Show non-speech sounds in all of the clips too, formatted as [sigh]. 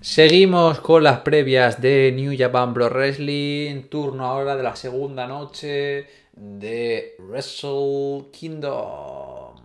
Seguimos con las previas de New Japan Pro Wrestling, turno ahora de la segunda noche de Wrestle Kingdom.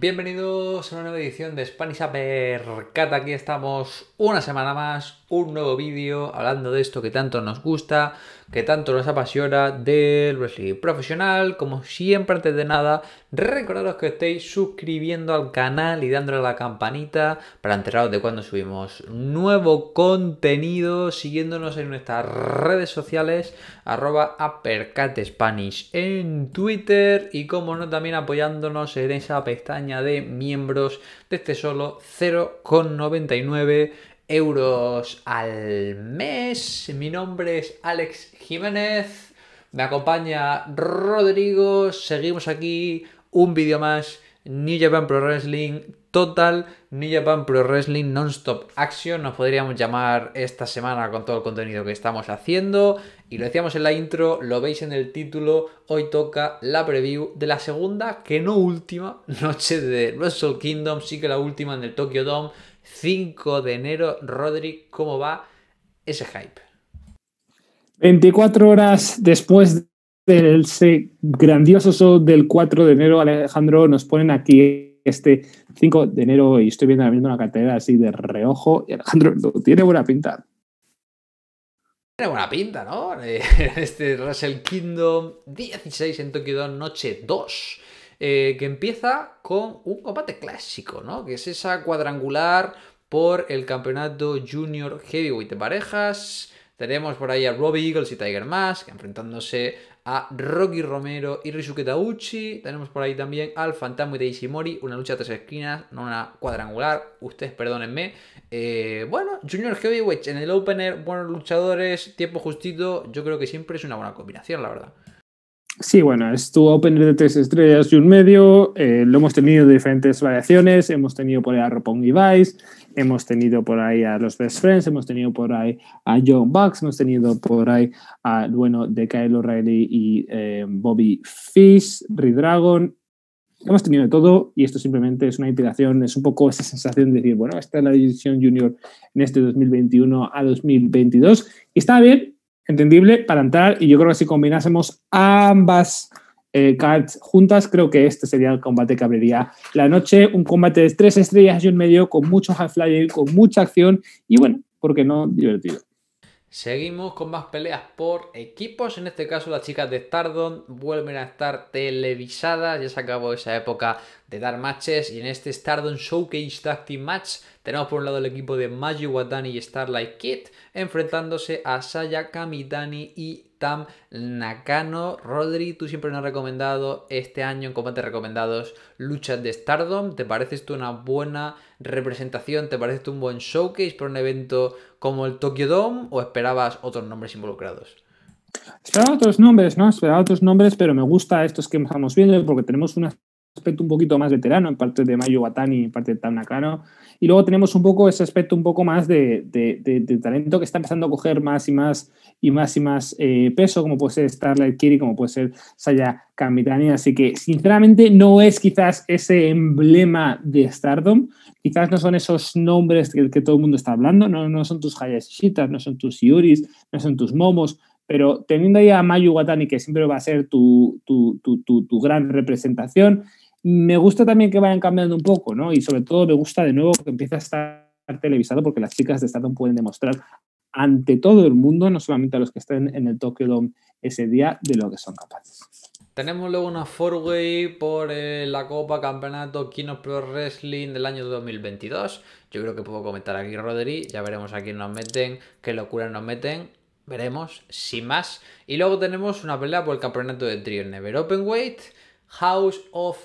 Bienvenidos a una nueva edición de Spanish Cat. Aquí estamos una semana más un nuevo vídeo hablando de esto que tanto nos gusta, que tanto nos apasiona del wrestling profesional. Como siempre, antes de nada, recordaros que estéis suscribiendo al canal y dándole a la campanita para enteraros de cuando subimos nuevo contenido, siguiéndonos en nuestras redes sociales, arroba Spanish en Twitter y como no también apoyándonos en esa pestaña de miembros de este solo 0,99 euros al mes. Mi nombre es Alex Jiménez, me acompaña Rodrigo, seguimos aquí un vídeo más. New Japan Pro Wrestling Total, New Japan Pro Wrestling Non-Stop Action, nos podríamos llamar esta semana con todo el contenido que estamos haciendo. Y lo decíamos en la intro, lo veis en el título, hoy toca la preview de la segunda, que no última, [laughs] noche de Wrestle Kingdom, sí que la última en el Tokyo Dome. 5 de enero. Rodri, ¿cómo va ese hype? 24 horas después del grandioso show del 4 de enero, Alejandro, nos ponen aquí este 5 de enero y estoy viendo una cartera así de reojo y Alejandro tiene buena pinta. Tiene buena pinta, ¿no? [laughs] Este Russell Kingdom 16 en Tokio noche 2. Eh, que empieza con un combate clásico, ¿no? Que es esa cuadrangular por el campeonato junior heavyweight de parejas. Tenemos por ahí a Robbie Eagles y Tiger Mask enfrentándose a Rocky Romero y Risuke Tauchi. Tenemos por ahí también al Fantasma de Ishimori, una lucha a tres esquinas, no una cuadrangular, ustedes perdónenme. Eh, bueno, Junior Heavyweight en el opener, buenos luchadores, tiempo justito, yo creo que siempre es una buena combinación, la verdad. Sí, bueno, estuvo Open de tres estrellas y un medio. Eh, lo hemos tenido de diferentes variaciones. Hemos tenido por ahí a Roppongi Vice, hemos tenido por ahí a los Best Friends, hemos tenido por ahí a John Bucks, hemos tenido por ahí a bueno de Kyle O'Reilly y eh, Bobby Fish, Redragon. Hemos tenido de todo y esto simplemente es una iteración, es un poco esa sensación de decir, bueno, esta es la división junior en este 2021 a 2022. Y está bien, entendible para entrar y yo creo que si combinásemos ambas eh, cards juntas, creo que este sería el combate que abriría la noche, un combate de tres estrellas y un medio con mucho high flyer, con mucha acción y bueno, porque no divertido. Seguimos con más peleas por equipos. En este caso, las chicas de Stardom vuelven a estar televisadas. Ya se acabó esa época de dar matches y en este Stardom Showcase Tag Team Match tenemos por un lado el equipo de Mayu Watani y Starlight Kid enfrentándose a Saya Kamitani y Tam Nakano. Rodri, tú siempre nos has recomendado este año en combates recomendados luchas de Stardom. ¿Te parece esto una buena representación? ¿Te parece tú un buen showcase para un evento como el Tokyo Dome o esperabas otros nombres involucrados? Esperaba otros nombres, ¿no? Esperaba otros nombres, pero me gusta estos que estamos viendo porque tenemos unas aspecto un poquito más veterano, en parte de Mayu Watani, en parte de Tam Y luego tenemos un poco ese aspecto un poco más de, talento que está empezando a coger más y más y más y más eh, peso, como puede ser Starlight Kiri, como puede ser Saya Kamitani. Así que, sinceramente, no es quizás ese emblema de Stardom. Quizás no son esos nombres que, todo el mundo está hablando. No, son tus Hayashitas, no son tus Yuris, no son tus Momos, pero teniendo ahí a Mayu Watani, que siempre va a ser tu, tu, tu, tu gran representación, me gusta también que vayan cambiando un poco, ¿no? Y sobre todo me gusta de nuevo que empiece a estar televisado porque las chicas de Stardom pueden demostrar ante todo el mundo, no solamente a los que estén en el Tokyo Dome ese día, de lo que son capaces. Tenemos luego una four-way por eh, la Copa Campeonato Kino Pro Wrestling del año 2022. Yo creo que puedo comentar aquí, Rodri. Ya veremos a quién nos meten, qué locura nos meten. Veremos, sin más. Y luego tenemos una pelea por el campeonato de Trier Never Open Weight, House of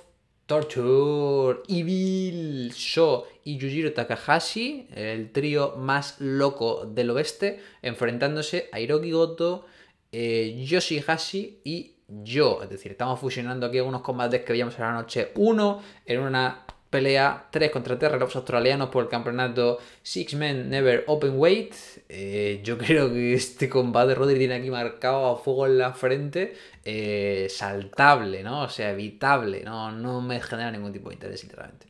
Torture, Evil, Show y Yujiro Takahashi, el trío más loco del oeste, enfrentándose a Hiroki Goto, Yoshi eh, Yoshihashi y yo. Es decir, estamos fusionando aquí algunos combates que veíamos en la noche 1 en una pelea 3 contra Terra australianos por el campeonato Six Men Never Open Weight. Eh, yo [laughs] creo que este combate Rodri tiene aquí marcado a fuego en la frente. Eh, saltable, ¿no? O sea, evitable. No, no me genera ningún tipo de interés, sinceramente.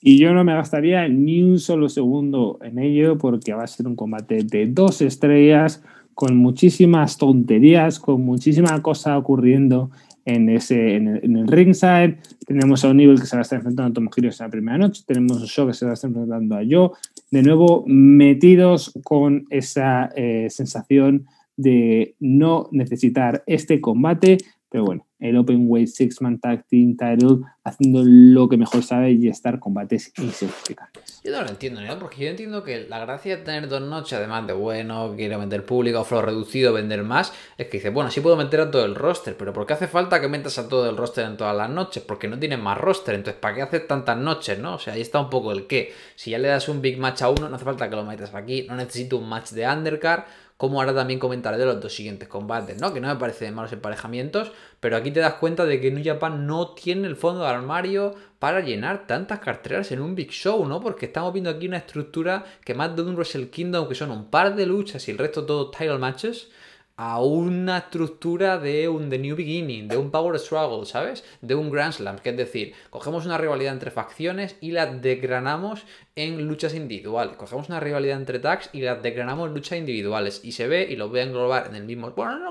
Y yo no me gastaría ni un solo segundo en ello porque va a ser un combate de dos estrellas con muchísimas tonterías, con muchísima cosa ocurriendo en, ese, en, el, ringside, tenemos a un nivel que se va a estar enfrentando a Tom esa la primera noche, tenemos a Show que se va a estar enfrentando a yo, de nuevo metidos con esa eh, sensación de no necesitar este combate pero bueno, el Open way Six Man Tag Team Title haciendo lo que mejor sabe y estar combates insignificantes. Yo no lo entiendo, ¿no? ¿eh? Porque yo entiendo que la gracia de tener dos noches, además de bueno, quiero vender público, flow reducido, vender más, es que dice bueno, sí puedo meter a todo el roster, pero ¿por qué hace falta que metas a todo el roster en todas las noches? Porque no tienen más roster, entonces ¿para qué hacer tantas noches, no? O sea, ahí está un poco el qué. Si ya le das un big match a uno, no hace falta que lo metas aquí, no necesito un match de undercard como ahora también comentaré de los dos siguientes combates, ¿no? Que no me parece de malos emparejamientos, pero aquí te das cuenta de que New Japan no tiene el fondo de armario para llenar tantas carteras en un Big Show, ¿no? Porque estamos viendo aquí una estructura que más de un Wrestle Kingdom, que son un par de luchas y el resto todo title matches, a una estructura de un The New Beginning, de un Power Struggle, ¿sabes? De un Grand Slam, que es decir, cogemos una rivalidad entre facciones y la degranamos en luchas individuales, cogemos una rivalidad entre tags y la degranamos en luchas individuales y se ve y lo voy a englobar en el mismo, bueno, no, lo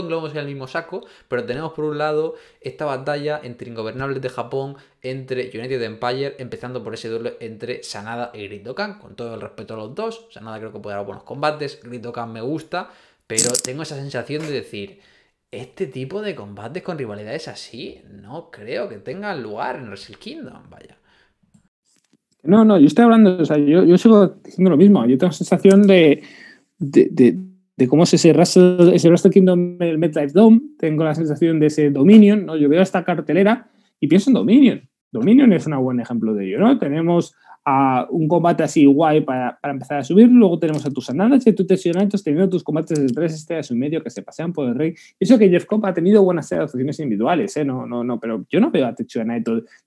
englobamos en el mismo saco, pero tenemos por un lado esta batalla entre Ingobernables de Japón, entre United Empire, empezando por ese duelo entre Sanada y Grit con todo el respeto a los dos, Sanada creo que puede dar buenos combates, grito me gusta, pero tengo esa sensación de decir, este tipo de combates con rivalidades así no creo que tenga lugar en Wrestle Kingdom, vaya. No, no, yo estoy hablando, o sea, yo, sigo diciendo lo mismo. Yo tengo la sensación de, de, de, cómo es ese Wrestle, ese Kingdom el MetLife Dome. Tengo la sensación de ese Dominion, ¿no? Yo veo esta cartelera y pienso en Dominion. Dominion es un buen ejemplo de ello, ¿no? Tenemos a un combate así guay para, para empezar a subir. Luego tenemos a tus Andalas y a tus tensionatos teniendo tus combates de tres estrellas y medio que se pasean por el rey eso que Jeff Cobb ha tenido buenas opciones individuales, ¿eh? No, no, no, pero yo no veo a Tetsuya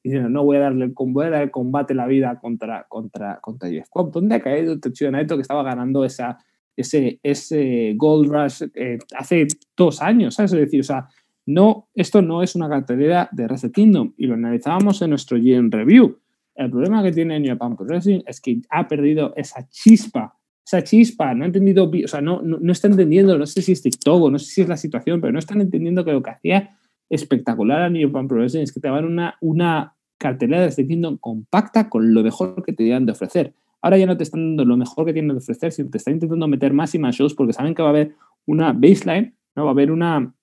diciendo no voy a darle voy a dar el combate la vida contra, contra, contra Jeff Cobb. ¿Dónde ha caído Tetsuya que estaba ganando esa, ese, ese Gold Rush eh, hace dos años? Es decir, o sea, no, esto no es una cartelera de Wrestle Kingdom y lo analizábamos en nuestro GM Review el problema que tiene New Japan Pro Wrestling es que ha perdido esa chispa, esa chispa, no ha entendido, o sea, no, no, está entendiendo, no sé si es TikTok, no sé si es la situación, pero no están entendiendo que lo que hacía espectacular a New Japan Pro Wrestling es que te daban una, una cartelera de este compacta con lo mejor que te dieran de ofrecer. Ahora ya no te están dando lo mejor que tienen de ofrecer, sino te están intentando meter más y más shows porque saben que va a haber una baseline, ¿no? va a haber una,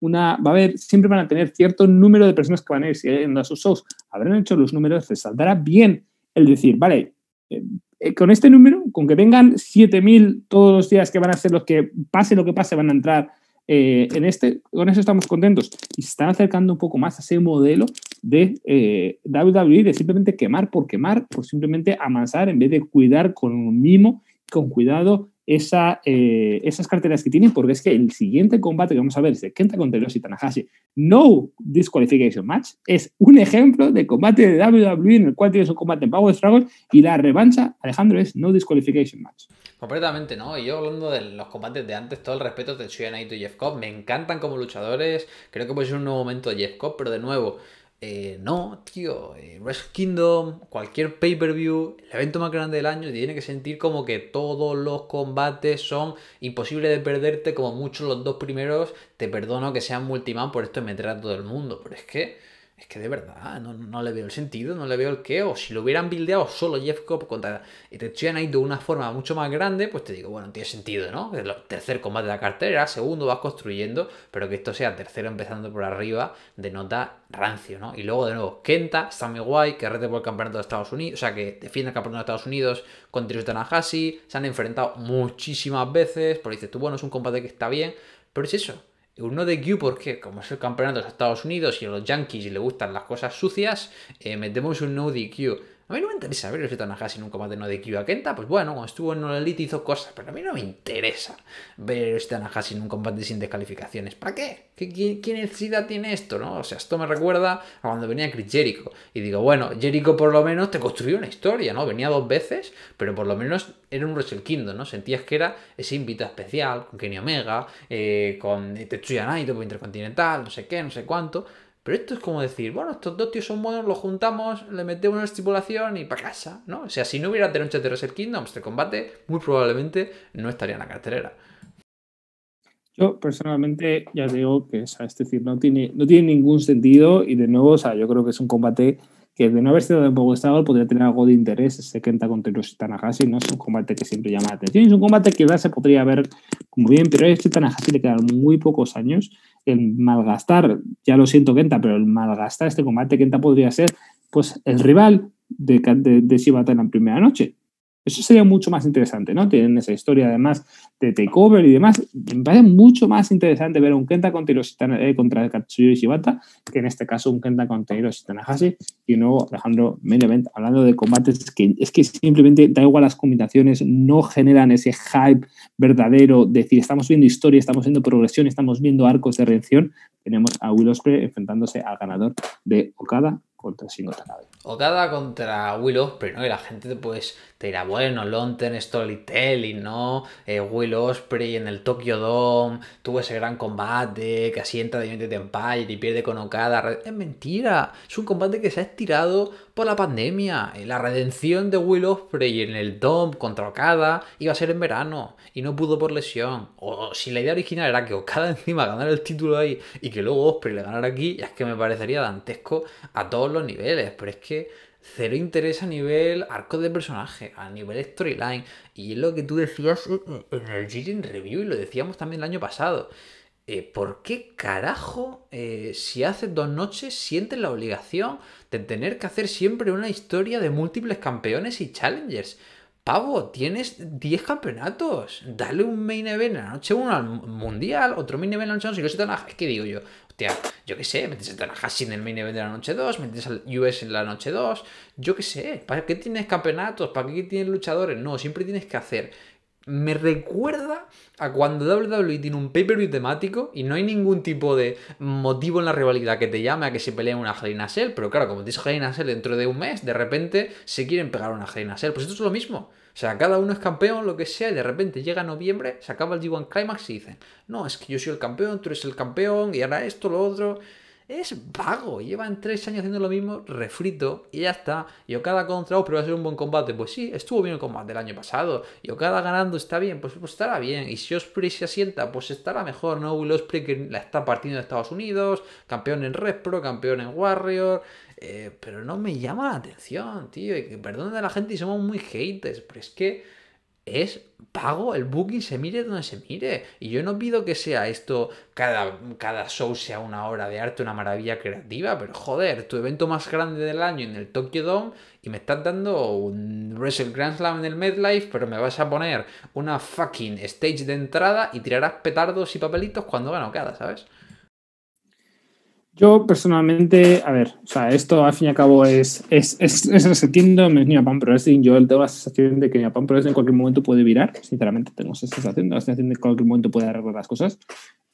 una, va a haber, siempre van a tener cierto número de personas que van a ir siguiendo a sus shows. Habrán hecho los números, se saldrá bien el decir, vale, eh, eh, con este número, con que vengan 7.000 todos los días que van a ser los que, pase lo que pase, van a entrar eh, en este, con eso estamos contentos. Y se están acercando un poco más a ese modelo de WWE, de simplemente quemar por quemar, por simplemente amansar, en vez de cuidar con un mimo, con cuidado eh, esas carteras que tienen, porque es que el siguiente combate que vamos a ver, es Kenta contra y Tanahashi, no disqualification match, es un ejemplo de combate de WWE en el cual tienes un combate en Power Struggle y la revancha, Alejandro, es no disqualification match. Completamente, ¿no? Y yo hablando de los combates de antes, todo el respeto de Tetsuya y Jeff Cobb, me encantan como luchadores, creo que puede ser un nuevo momento de Jeff Cobb, pero de nuevo, eh, no, tío, eh, Kingdom, cualquier pay-per-view, el evento más grande del año, tiene que sentir como que todos los combates son imposibles de perderte, como muchos los dos primeros. Te perdono que sean multiman por esto me todo el mundo, pero es que es que de verdad, no, le veo el sentido, no le veo el qué, o si lo hubieran buildeado solo Jeff Cobb contra estuvieran ahí de una forma mucho más grande, pues te digo, bueno, tiene sentido, ¿no? tercer combate de la cartera, segundo vas construyendo, pero que esto sea tercero empezando por arriba, denota rancio, ¿no? Y luego de nuevo, Kenta, Sammy White, que rete por el campeonato de Estados Unidos, o sea, que defiende el campeonato de Estados Unidos con de se han enfrentado muchísimas veces, por dices tú, bueno, es un combate que está bien, pero es eso, uno de Q porque, como es el campeonato de Estados Unidos y a los Yankees le gustan las cosas sucias, eh, metemos un no DQ. A mí no me interesa ver el Tanahashi en un combate no de Kyu Kenta. Pues bueno, cuando estuvo en una Elite hizo cosas, pero a mí no me interesa ver el Tanahashi en un combate sin descalificaciones. ¿Para qué? ¿Qué, necesidad tiene esto, no? O sea, esto me recuerda a cuando venía Chris Jericho. Y digo, bueno, Jericho por lo menos te construyó una historia, ¿no? Venía dos veces, pero por lo menos era un Wrestle Kingdom, ¿no? Sentías que era ese invitado especial con Kenny Omega, eh, con Tetsuya Naito, Intercontinental, no sé qué, no sé cuánto pero esto es como decir, bueno, estos dos tíos son buenos, los juntamos, le metemos una estipulación y para casa, ¿no? O sea, si no hubiera un de Reset Kingdoms de este combate, muy probablemente no estaría en la cartelera. Yo personalmente ya digo que, o sea, es decir, no tiene, no tiene ningún sentido y de nuevo, o sea, yo creo que es un combate que de no haber sido de estado podría tener algo de interés ese Kenta contra Hiroshi Tanahashi, ¿no? Es un combate que siempre llama la atención, es un combate que ya se podría ver como bien, pero a este Tanahashi le quedan muy pocos años, el malgastar, ya lo siento Kenta, pero el malgastar este combate Kenta podría ser, pues, el rival de Shibata en la primera noche, eso sería mucho más interesante, ¿no? Tienen esa historia además de takeover y demás. Me parece mucho más interesante ver un Kenta eh, contra, tiro contra Katsuyo Shibata que en este caso un Kenta contra Hiroshi Tanahashi. Y luego, Alejandro Menevent, hablando de combates, que es que simplemente da igual las combinaciones, no generan ese hype verdadero, de decir, estamos viendo historia, estamos viendo progresión, estamos viendo arcos de reacción. Tenemos a Will Ospreay enfrentándose al ganador de Okada contra Shingo Tanabe. Okada contra Will Osprey, ¿no? Y la gente pues te dirá, bueno, London Storytelling, ¿no? Eh, Will Osprey en el Tokyo Dome tuvo ese gran combate, que así entra de United Empire y pierde con Okada. Es mentira, es un combate que se ha estirado por la pandemia. Eh, la redención de Will Osprey en el Dome contra Okada iba a ser en verano y no pudo por lesión. O si la idea original era que Okada [laughs] encima ganara el título ahí y que luego Osprey le ganara aquí, ya es que me parecería dantesco a todos los niveles, pero es que que cero interés a nivel arco de personaje, a nivel storyline. Y es lo que tú decías en el Jiren Review y lo decíamos también el año pasado. Eh, ¿Por qué carajo, eh, si haces dos noches, sientes la obligación de tener que hacer siempre una historia de múltiples campeones y challengers? Pavo, tienes 10 campeonatos. Dale un main event en la noche 1 al mundial, otro main event en la noche 2 y los Es que digo yo? Hostia, yo qué sé, metes a Tanahashi en el main event de la noche 2, metes al US en la noche 2, yo qué sé. ¿Para qué tienes campeonatos? ¿Para qué tienes luchadores? No, siempre tienes que hacer me recuerda a cuando WWE tiene un pay-per-view temático y no hay ningún tipo de motivo en la rivalidad que te llame a que se peleen una Helena Cell, pero claro, como dice Helena dentro de un mes, de repente se quieren pegar una Helena Cell. Pues esto es lo mismo. O sea, cada uno es campeón, lo que sea, y de repente llega noviembre, se acaba el G1 Climax y dicen, no, es que yo soy el campeón, tú eres el campeón, y ahora esto, lo otro es vago. Llevan tres años haciendo lo mismo, refrito, y ya está. Y Okada contra Osprey va a ser un buen combate. Pues sí, estuvo bien el combate del año pasado. Y Okada ganando está bien, pues, pues, estará bien. Y si Osprey se asienta, pues estará mejor, ¿no? Will Osprey que la está partiendo en Estados Unidos, campeón en Respro, campeón en Warrior. Eh, pero no me llama la atención, tío. Y que perdón a la gente y somos muy haters, pero es que es pago el booking, se mire donde se mire. Y yo no pido que sea esto, cada, cada show sea una obra de arte, una maravilla creativa, pero joder, tu evento más grande del año en el Tokyo Dome y me estás dando un Wrestle Grand Slam en el MedLife, pero me vas a poner una fucking stage de entrada y tirarás petardos y papelitos cuando gano cada, ¿sabes? Yo personalmente, a ver, o sea, esto al fin y al cabo es, es, es, es resetiendo, me Pro Wrestling. Yo tengo la sensación de que Japan Pro Wrestling en cualquier momento puede virar. Sinceramente, tengo esa sensación, la sensación de que en cualquier momento puede arreglar las cosas.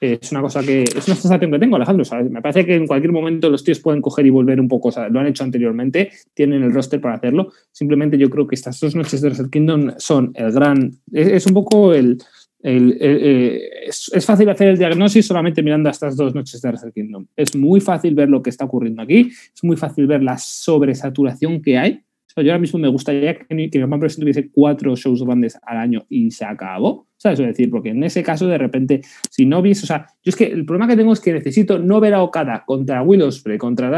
Eh, es una cosa que, es una sensación que tengo, Alejandro, ¿sabes? Me parece que en cualquier momento los tíos pueden coger y volver un poco, o sea, lo han hecho anteriormente, tienen el roster para hacerlo. Simplemente yo creo que estas dos noches de Reset Kingdom son el gran, es un poco el, eh, es, fácil hacer el diagnóstico solamente mirando estas dos noches de Wrestle Kingdom. Es muy fácil ver lo que está ocurriendo aquí, es muy fácil ver la sobresaturación que hay. yo ahora mismo me gustaría que, mi mamá tuviese cuatro shows grandes al año y se acabó. ¿Sabes? Es decir, porque en ese caso, de repente, si no vies, o sea, yo es que el problema que tengo es que necesito no ver a Okada contra Will contra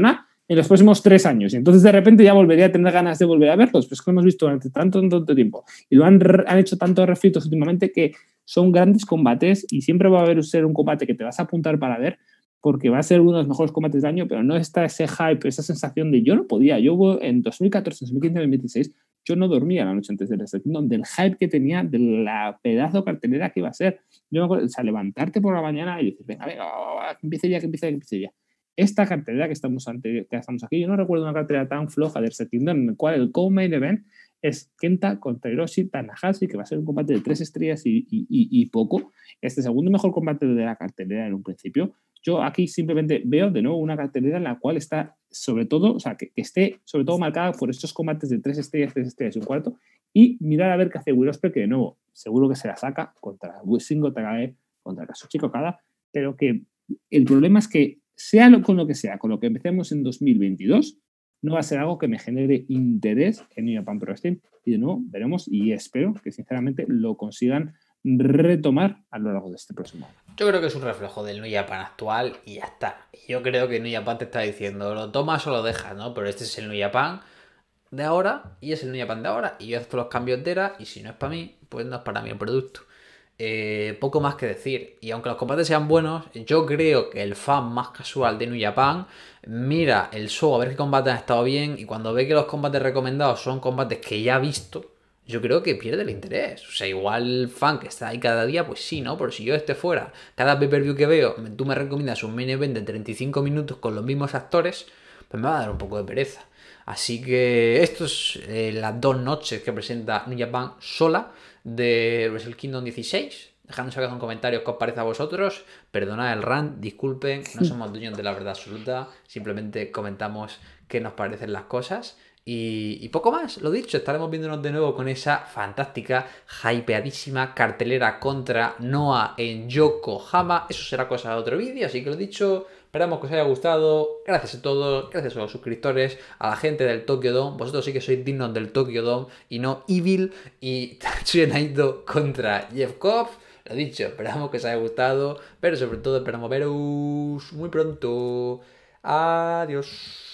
na, en los próximos tres años. Y entonces de repente ya volvería a tener ganas de volver a verlos, pues que lo hemos visto durante tanto, tanto tiempo. Y lo han, han hecho tantos refritos últimamente que son grandes combates y siempre va a haber ser un combate que te vas a apuntar para ver porque va a ser uno de los mejores combates del año, pero no está ese hype, esa sensación de yo no podía. Yo en 2014, 2015, 2016, yo no dormía la noche antes del donde del hype que tenía, de la pedazo cartelera que iba a ser. Yo me o sea, levantarte por la mañana y decir, venga, venga, que empiece ya, que empiece ya, que empiece ya esta cartera que estamos, ante, que estamos aquí, yo no recuerdo una cartera tan floja del Septiembre en el cual el co-main event es Kenta contra Hiroshi Tanahashi, que va a ser un combate de tres estrellas y, poco. Este segundo mejor combate de la cartelera en un principio. Yo aquí simplemente veo de nuevo una cartelera en la cual está, sobre todo, o sea, que, esté sobre todo marcada por estos combates de tres estrellas, tres estrellas y un cuarto. Y mirar a ver qué hace Wirospe que de nuevo, seguro que se la saca contra Wisingo Takae, contra Kazuchika Kada, pero que el problema es que sea con lo que sea, con lo que empecemos en 2022, no va a ser algo que me genere interés en Pan Pro Steam. Y de nuevo, veremos y espero que sinceramente lo consigan retomar a lo largo de este próximo año. Yo creo que es un reflejo del Nuya Pan actual y ya está. Yo creo que New Pan te está diciendo, lo tomas o lo dejas, ¿no? Pero este es el Nuya Pan de ahora y es el New Pan de ahora. Y yo hago los cambios de y si no es para mí, pues no es para mi producto. Eh, poco más que decir. Y aunque los combates sean buenos, yo creo que el fan más casual de New Japan mira el show a ver qué combates han estado bien y cuando ve que los combates recomendados son combates que ya ha visto, yo creo que pierde el interés. O sea, igual el fan que está ahí cada día, pues sí, ¿no? Pero si yo esté fuera, cada pay-per-view que veo, tú me recomiendas un mini event de 35 minutos con los mismos actores, pues me va a dar un poco de pereza. Así que esto es eh, las dos noches que presenta New Japan sola de Wrestle Kingdom 16. Dejadnos saber en comentarios qué os parece a vosotros. Perdonad el rant, disculpen, no [laughs] somos dueños de la verdad absoluta. Simplemente comentamos qué nos parecen las cosas. Y, y, poco más, lo dicho, estaremos viéndonos de nuevo con esa fantástica, hypeadísima cartelera contra Noah en Yokohama. Eso será cosa de otro vídeo, así que lo dicho, Esperamos que os haya gustado. Gracias a todos, gracias a los suscriptores, a la gente del Tokyo Dome. Vosotros sí que sois dignos del Tokyo Dome y no Evil y ha [laughs] ido contra Jeff Cobb. Lo dicho, esperamos que os haya gustado, pero sobre todo esperamos veros muy pronto. Adiós.